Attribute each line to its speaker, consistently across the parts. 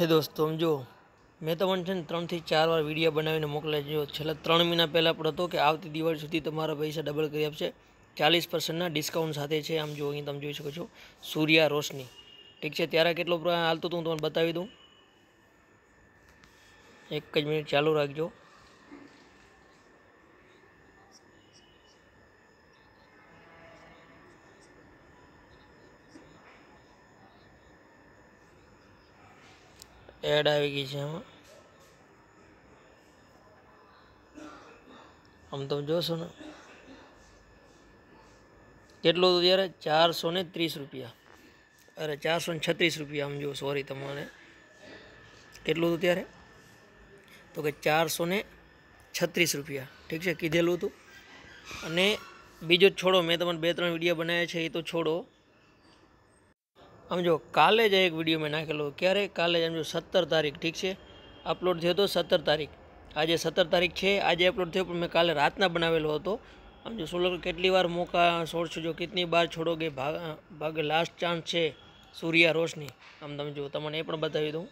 Speaker 1: હે દોસ્તો સમજો મેં તમને છે ને ત્રણથી ચાર વાર વિડીયો બનાવીને મોકલાઈ જો છેલ્લા ત્રણ મહિના પહેલાં પણ હતો કે આવતી દિવાળી સુધી તમારા પૈસા ડબલ કરી આપશે ચાલીસ પર્સન્ટના ડિસ્કાઉન્ટ સાથે છે આમ જો અહીં તમે જોઈ શકો છો સૂર્યા રોશની ઠીક છે ત્યારે કેટલો પ્રમાણ હાલતો હતું હું તમને બતાવી દઉં એક જ મિનિટ ચાલુ રાખજો એડ આવી ગઈ છે એમાં આમ તમે જોશો ને કેટલું હતું ત્યારે ચારસો ને ત્રીસ રૂપિયા અરે ચારસો ને છત્રીસ રૂપિયા આમ જો સોરી તમારે કેટલું હતું ત્યારે તો કે ચારસો ને છત્રીસ રૂપિયા ઠીક છે કીધેલું હતું અને બીજો છોડો મેં તમને બે ત્રણ વિડીયો બનાવ્યા છે એ તો છોડો આમ જો કાલે જ એક વિડીયો મેં નાખેલો ક્યારે કાલે જ આમ જો સત્તર તારીખ ઠીક છે અપલોડ થયો હતો સત્તર તારીખ આજે સત્તર તારીખ છે આજે અપલોડ થયો પણ મેં કાલે રાતના બનાવેલો હતો આમ જો સોલર કેટલી વાર મોકા છોડશો જો કેટલી બાર છોડોગે ભાગ ભાગે લાસ્ટ ચાન્સ છે સૂર્યા રોશની આમ તમે જો તમને એ પણ બતાવી દઉં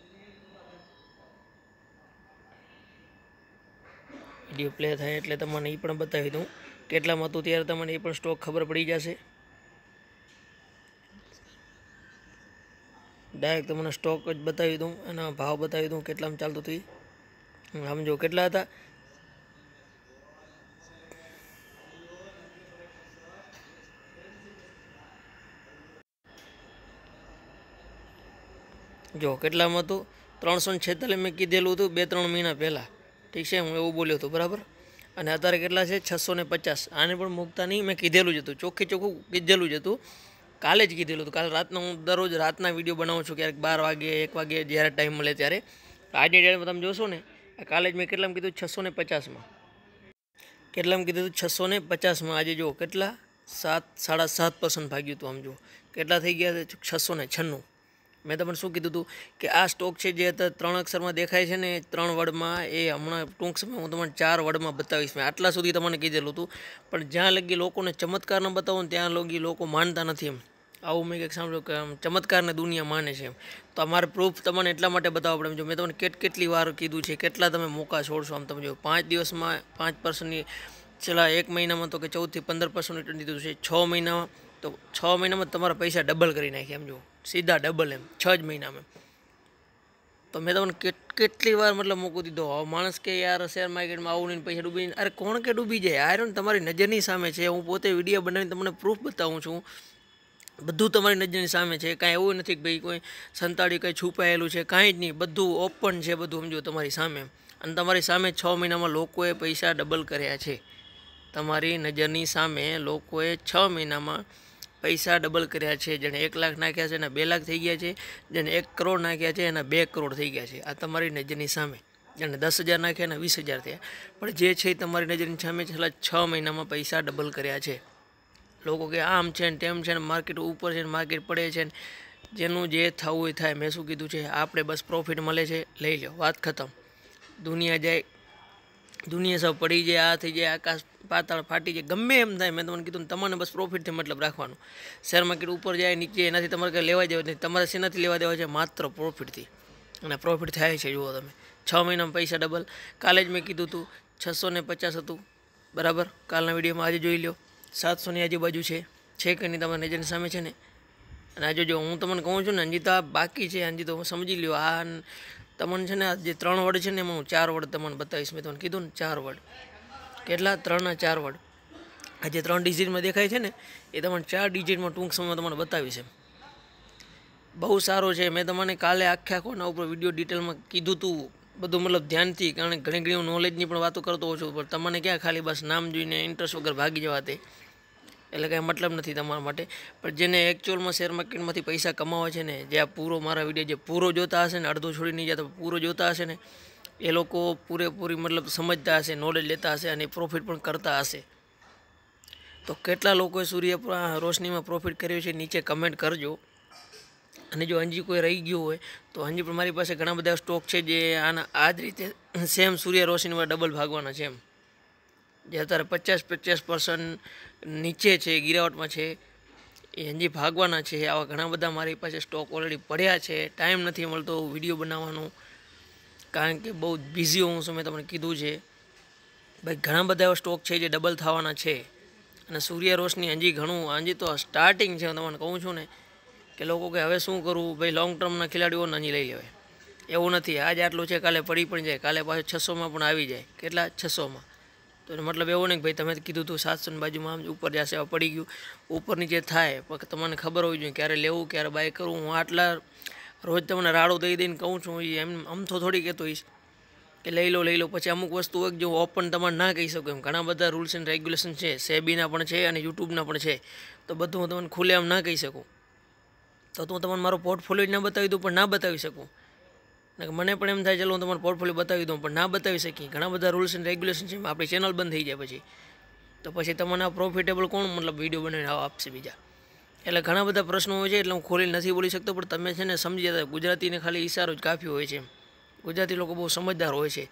Speaker 1: વિડીયો પ્લે થાય એટલે તમને એ પણ બતાવી દઉં કેટલામાં હતું ત્યારે તમને એ પણ સ્ટોક ખબર પડી જશે ડાયરેક્ટ તમને સ્ટોક જ બતાવી દઉં એના ભાવ બતાવી દઉં કેટલામાં ચાલતું હતું સમજો કેટલા હતા જો કેટલામાં હતું ત્રણસો ને છેતાલીસ મેં કીધેલું હતું બે ત્રણ મહિના પહેલાં ઠીક છે હું એવું બોલ્યો હતો બરાબર અને અત્યારે કેટલા છે છસો ને પચાસ આને પણ મૂકતા નહીં મેં કીધેલું જ હતું ચોખ્ખી ચોખ્ખું કીધેલું જ હતું કાલે જ કીધેલું હતું કાલ રાતના હું દરરોજ રાતના વિડીયો બનાવું છું ક્યારેક બાર વાગે એક વાગે જ્યારે ટાઈમ મળે ત્યારે આજની ડેટમાં તમે જોશો ને કાલે જ મેં કેટલામ કીધું છસો ને પચાસમાં કેટલામ કીધું હતું છસો ને પચાસમાં આજે જુઓ કેટલા સાત સાડા સાત પર્સન્ટ ભાગ્યું હતું આમ જુઓ કેટલા થઈ ગયા છે છસો ને છન્નું મેં તમને શું કીધું હતું કે આ સ્ટોક છે જે ત્રણ અક્ષરમાં દેખાય છે ને ત્રણ વર્ડમાં એ હમણાં ટૂંક સમય હું તમને ચાર વર્ડમાં બતાવીશ મેં આટલા સુધી તમને કીધેલું હતું પણ જ્યાં લગી લોકોને ચમત્કાર ન બતાવો ને ત્યાં લગી લોકો માનતા નથી એમ આવું મેં કંઈક સાંભળ્યું કે આમ ચમત્કારને દુનિયા માને છે એમ તો અમારે પ્રૂફ તમને એટલા માટે બતાવવા પડે જો મેં તમને કેટ કેટલી વાર કીધું છે કેટલા તમે મોકા છોડશો આમ તમે જો પાંચ દિવસમાં પાંચ પર્સનની છેલ્લા એક મહિનામાં તો કે ચૌદથી પંદર પર્સન રિટર્ન દીધું છે છ મહિનામાં તો છ મહિનામાં તમારા પૈસા ડબલ કરી નાખે એમ જો સીધા ડબલ એમ છ જ મહિનામાં તો મેં તમને કેટલી વાર મતલબ મૂકી દીધો હવે માણસ કે યાર શેર માર્કેટમાં આવું નહીં પૈસા ડૂબી અરે કોણ કે ડૂબી જાય આયરન તમારી નજરની સામે છે હું પોતે વિડીયો બનાવીને તમને પ્રૂફ બતાવું છું બધું તમારી નજરની સામે છે કાંઈ એવું નથી કે ભાઈ કોઈ સંતાડી કંઈ છુપાયેલું છે કાંઈ જ નહીં બધું ઓપન છે બધું સમજો તમારી સામે અને તમારી સામે છ મહિનામાં લોકોએ પૈસા ડબલ કર્યા છે તમારી નજરની સામે લોકોએ છ મહિનામાં પૈસા ડબલ કર્યા છે જેણે એક લાખ નાખ્યા છે એના બે લાખ થઈ ગયા છે જેણે એક કરોડ નાખ્યા છે એના બે કરોડ થઈ ગયા છે આ તમારી નજરની સામે જેણે દસ હજાર નાખ્યા એના વીસ હજાર થયા પણ જે છે તમારી નજરની સામે છેલ્લા છ મહિનામાં પૈસા ડબલ કર્યા છે લોકો કે આમ છે ને તેમ છે ને માર્કેટ ઉપર છે ને માર્કેટ પડે છે ને જેનું જે થવું એ થાય મેં શું કીધું છે આપણે બસ પ્રોફિટ મળે છે લઈ લો વાત ખતમ દુનિયા જાય દુનિયા સાવ પડી જાય આ થઈ જાય આકાશ પાતાળ ફાટી જાય ગમે એમ થાય મેં તમને કીધું તમને બસ પ્રોફિટથી મતલબ રાખવાનું શેર માર્કેટ ઉપર જાય નીચે એનાથી તમારે કંઈ લેવા જવું નથી તમારે શેનાથી લેવા દેવા છે માત્ર પ્રોફિટથી અને પ્રોફિટ થાય છે જુઓ તમે છ મહિનામાં પૈસા ડબલ કાલે જ મેં કીધું હતું છસો ને પચાસ હતું બરાબર કાલના વિડીયોમાં આજે જોઈ લો સાતસોની આજુબાજુ છે છે કે નહીં તમારા નજરની સામે છે ને અને આજે જો હું તમને કહું છું ને આ બાકી છે તો હું સમજી લ્યો આ તમને છે ને આ જે ત્રણ વડ છે ને એમાં હું ચાર વડ તમને બતાવીશ મેં તમને કીધું ને ચાર વડ કેટલા ત્રણના ચાર વડ આ જે ત્રણ ડિઝિટમાં દેખાય છે ને એ તમને ચાર ડિઝિટમાં ટૂંક સમયમાં તમને બતાવીશ એમ બહુ સારો છે મેં તમને કાલે આખે આખો ઉપર વિડીયો ડિટેલમાં કીધું હતું બધું મતલબ ધ્યાનથી કારણ કે ઘણી ઘણી હું નોલેજની પણ વાતો કરતો હોઉં છું પણ તમને ક્યાં ખાલી બસ નામ જોઈને ઇન્ટરેસ્ટ વગર ભાગી જવા તે એટલે કાંઈ મતલબ નથી તમારા માટે પણ જેને એકચ્યુઅલમાં શેર માર્કેટમાંથી પૈસા કમાવા છે ને જે આ પૂરો મારા વિડીયો જે પૂરો જોતા હશે ને અડધો છોડી નહીં જતા પૂરો જોતા હશે ને એ લોકો પૂરેપૂરી મતલબ સમજતા હશે નોલેજ લેતા હશે અને પ્રોફિટ પણ કરતા હશે તો કેટલા લોકોએ સૂર્ય રોશનીમાં પ્રોફિટ કર્યું છે નીચે કમેન્ટ કરજો અને જો હંજી કોઈ રહી ગયું હોય તો હંજી પણ મારી પાસે ઘણા બધા સ્ટોક છે જે આના આ જ રીતે સેમ સૂર્ય રોશનીમાં ડબલ ભાગવાના છે એમ જે અત્યારે પચાસ પચાસ પર્સન્ટ નીચે છે ગિરાવટમાં છે એ હજી ભાગવાના છે આવા ઘણા બધા મારી પાસે સ્ટોક ઓલરેડી પડ્યા છે ટાઈમ નથી મળતો વિડીયો બનાવવાનો કારણ કે બહુ બિઝી હોઉં છું મેં તમને કીધું છે ભાઈ ઘણા બધા એવા સ્ટોક છે જે ડબલ થવાના છે અને સૂર્ય રોશની હજી ઘણું હજી તો સ્ટાર્ટિંગ છે હું તમને કહું છું ને કે લોકો કે હવે શું કરવું ભાઈ લોંગ ટર્મના ખેલાડીઓને હજી લઈ લેવાય એવું નથી આજે આટલું છે કાલે પડી પણ જાય કાલે પાછું છસોમાં પણ આવી જાય કેટલા છસોમાં તો એનો મતલબ એવો નહીં કે ભાઈ તમે કીધું હતું સાતસોની બાજુમાં આમ ઉપર જશે પડી ગયું ઉપર નીચે થાય પણ તમને ખબર હોવી જોઈએ ક્યારે લેવું ક્યારે બાય કરવું હું આટલા રોજ તમને રાડો દઈ દઈને કહું છું એમ આમ તો થોડી કહેતો હોઈશ કે લઈ લો લઈ લો પછી અમુક વસ્તુ હોય જો ઓપન તમારે ના કહી શકો એમ ઘણા બધા રૂલ્સ એન્ડ રેગ્યુલેશન છે સેબીના પણ છે અને યુટ્યુબના પણ છે તો બધું હું તમને ખુલ્લે આમ ના કહી શકું તો હું તમને મારો પોર્ટફોલિયો ના બતાવી દઉં પણ ના બતાવી શકું મને પણ એમ થાય ચાલો હું તમારું પોર્ટફોલિયો બતાવી દઉં પણ ના બતાવી શકીએ ઘણા બધા રૂલ્સ એન્ડ રેગ્યુલેશન છે આપણી ચેનલ બંધ થઈ જાય પછી તો પછી તમને આ પ્રોફિટેબલ કોણ મતલબ વિડીયો બનાવીને આપશે બીજા એટલે ઘણા બધા પ્રશ્નો હોય છે એટલે હું ખોલી નથી બોલી શકતો પણ તમે છે ને સમજી જતા ગુજરાતીને ખાલી ઈશારો જ કાફી હોય છે ગુજરાતી લોકો બહુ સમજદાર હોય છે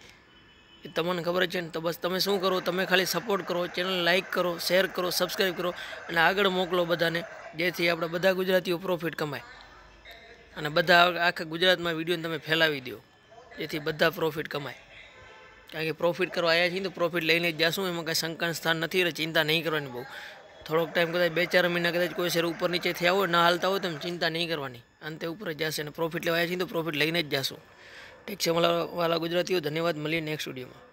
Speaker 1: એ તમને ખબર છે ને તો બસ તમે શું કરો તમે ખાલી સપોર્ટ કરો ચેનલ લાઇક કરો શેર કરો સબસ્ક્રાઈબ કરો અને આગળ મોકલો બધાને જેથી આપણે બધા ગુજરાતીઓ પ્રોફિટ કમાય અને બધા આખા ગુજરાતમાં વિડીયો તમે ફેલાવી દો જેથી બધા પ્રોફિટ કમાય કારણ કે પ્રોફિટ કરવા આવ્યા છીએ તો પ્રોફિટ લઈને જ જાશું એમાં કાંઈ સંકન સ્થાન નથી એટલે ચિંતા નહીં કરવાની બહુ થોડોક ટાઈમ કદાચ બે ચાર મહિના કદાચ કોઈ શેર ઉપર નીચે થયા હોય ના હાલતા હોય તમે ચિંતા નહીં કરવાની અંતે ઉપર જ જશે અને પ્રોફિટ લેવા આવ્યા છીએ તો પ્રોફિટ લઈને જ જાશું ટેક્સી વાળા ગુજરાતીઓ ધન્યવાદ મળીએ નેક્સ્ટ સ્ટુડિયોમાં